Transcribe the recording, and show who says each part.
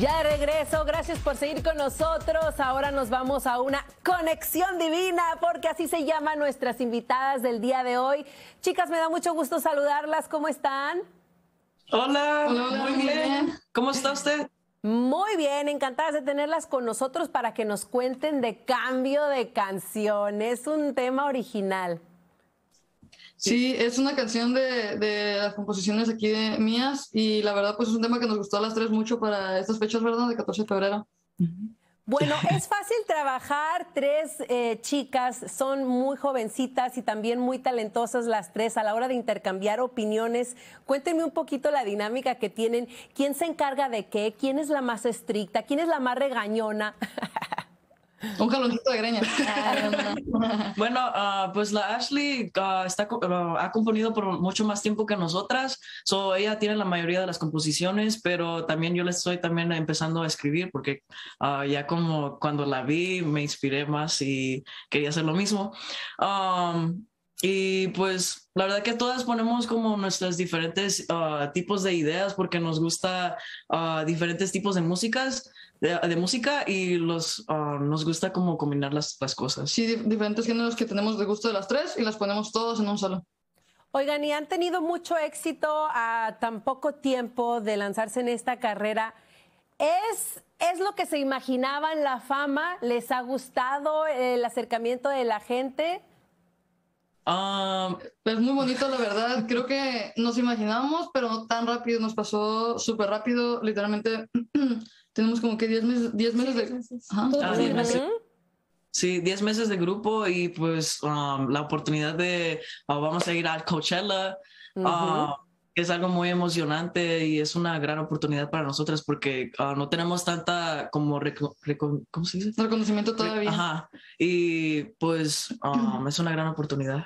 Speaker 1: Ya de regreso, gracias por seguir con nosotros. Ahora nos vamos a una conexión divina, porque así se llaman nuestras invitadas del día de hoy. Chicas, me da mucho gusto saludarlas. ¿Cómo están?
Speaker 2: Hola, muy bien. bien. ¿Cómo está usted?
Speaker 1: Muy bien, encantadas de tenerlas con nosotros para que nos cuenten de cambio de canción. Es un tema original.
Speaker 3: Sí, es una canción de, las composiciones aquí de mías y la verdad pues es un tema que nos gustó a las tres mucho para estas fechas, ¿verdad? De 14 de febrero.
Speaker 1: Bueno, es fácil trabajar, tres eh, chicas son muy jovencitas y también muy talentosas las tres a la hora de intercambiar opiniones. Cuéntenme un poquito la dinámica que tienen, quién se encarga de qué, quién es la más estricta, quién es la más regañona. Un jaloncito de greña.
Speaker 2: Ah, bueno, ah, pues la Ashley ah, está, ha componido por mucho más tiempo que nosotras, so ella tiene la mayoría de las composiciones, pero también yo le estoy también empezando a escribir porque ya como cuando la vi me inspiré más y quería hacer lo mismo. y pues la verdad que todas ponemos como nuestros diferentes tipos de ideas porque nos gusta diferentes tipos de músicas de, música y los, ah, nos gusta como combinar las, cosas. Sí, diferentes géneros que tenemos de gusto de las tres y las ponemos todos en un solo.
Speaker 1: Oigan, y han tenido mucho éxito a tan poco tiempo de lanzarse en esta carrera. ¿Es, es lo que se imaginaban la fama? ¿Les ha gustado el acercamiento de la gente?
Speaker 3: Ah, es muy bonito, la verdad. Creo que nos imaginábamos, pero tan rápido. Nos pasó súper rápido. Literalmente tenemos como que 10 meses, 10 meses de... Ah,
Speaker 2: de grupo y pues um, la oportunidad de, ah, vamos a ir al Coachella, ah, es algo muy emocionante y es una gran oportunidad para nosotras porque no tenemos tanta como, Reconocimiento todavía. y pues um, es una gran oportunidad.